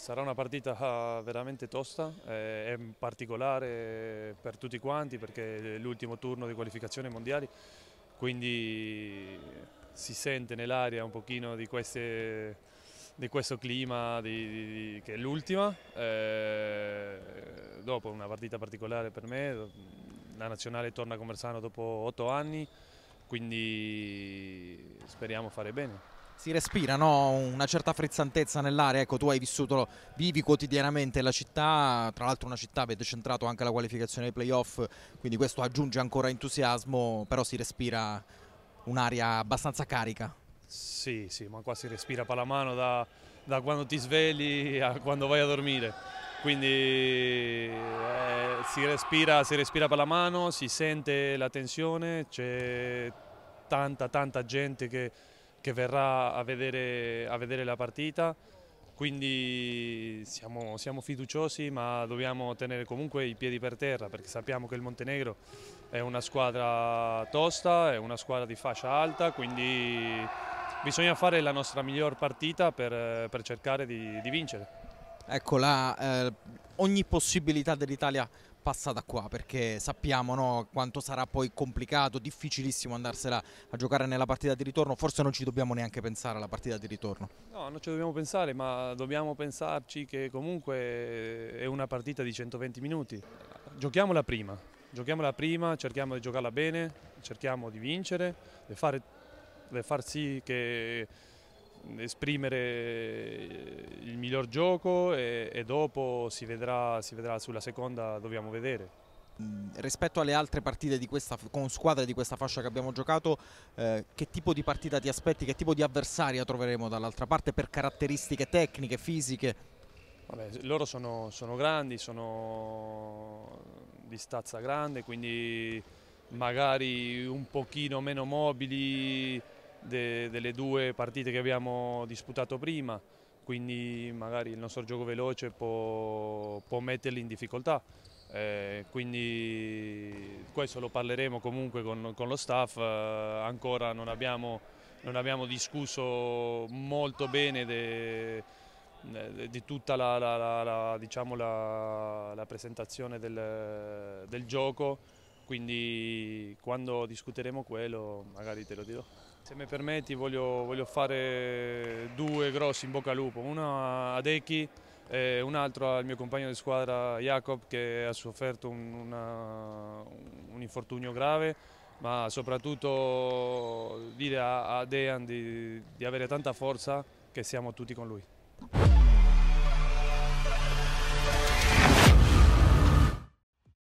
sarà una partita ah, veramente tosta, è particolare per tutti quanti perché è l'ultimo turno di qualificazione mondiali, quindi si sente nell'aria un pochino di, queste, di questo clima di, di, che è l'ultima, eh, dopo una partita particolare per me, la nazionale torna a Conversano dopo otto anni, quindi speriamo fare bene si respira no? una certa frizzantezza nell'area, ecco tu hai vissuto, vivi quotidianamente la città, tra l'altro una città avete centrato anche la qualificazione dei playoff, quindi questo aggiunge ancora entusiasmo, però si respira un'aria abbastanza carica. Sì, sì, ma qua si respira palamano da, da quando ti svegli a quando vai a dormire, quindi eh, si, respira, si respira palamano, si sente la tensione, c'è tanta tanta gente che che verrà a vedere, a vedere la partita, quindi siamo, siamo, fiduciosi ma dobbiamo tenere comunque i piedi per terra perché sappiamo che il Montenegro è una squadra tosta, è una squadra di fascia alta, quindi bisogna fare la nostra miglior partita per, per cercare di, di vincere. Ecco, la, eh, ogni possibilità dell'Italia passata qua perché sappiamo no, quanto sarà poi complicato, difficilissimo andarsela a giocare nella partita di ritorno, forse non ci dobbiamo neanche pensare alla partita di ritorno. No, non ci dobbiamo pensare, ma dobbiamo pensarci che comunque è una partita di 120 minuti. Giochiamola prima, giochiamola prima, cerchiamo di giocarla bene, cerchiamo di vincere, di far sì che esprimere miglior gioco e, e dopo si vedrà, si vedrà sulla seconda, dobbiamo vedere mm, rispetto alle altre partite questa, con squadre di questa fascia che abbiamo giocato, eh, che tipo di partita ti aspetti, che tipo di avversaria troveremo dall'altra parte per caratteristiche tecniche, fisiche? Vabbè, loro sono, sono, grandi, sono di stazza grande, quindi magari un pochino meno mobili de, delle due partite che abbiamo disputato prima quindi magari il nostro gioco veloce può, può metterli in difficoltà. Eh, quindi questo lo parleremo comunque con, con lo staff, eh, ancora non abbiamo, non abbiamo, discusso molto bene de, de, di tutta la, la, la, diciamo la presentazione del, del gioco, quindi quando discuteremo quello magari te lo dirò. Se mi permetti voglio, voglio fare due grossi in bocca al lupo, uno ad Ecchi e un altro al mio compagno di squadra Jacob che ha sofferto un, una, un infortunio grave ma soprattutto dire a, a Dean di, di avere tanta forza che siamo tutti con lui.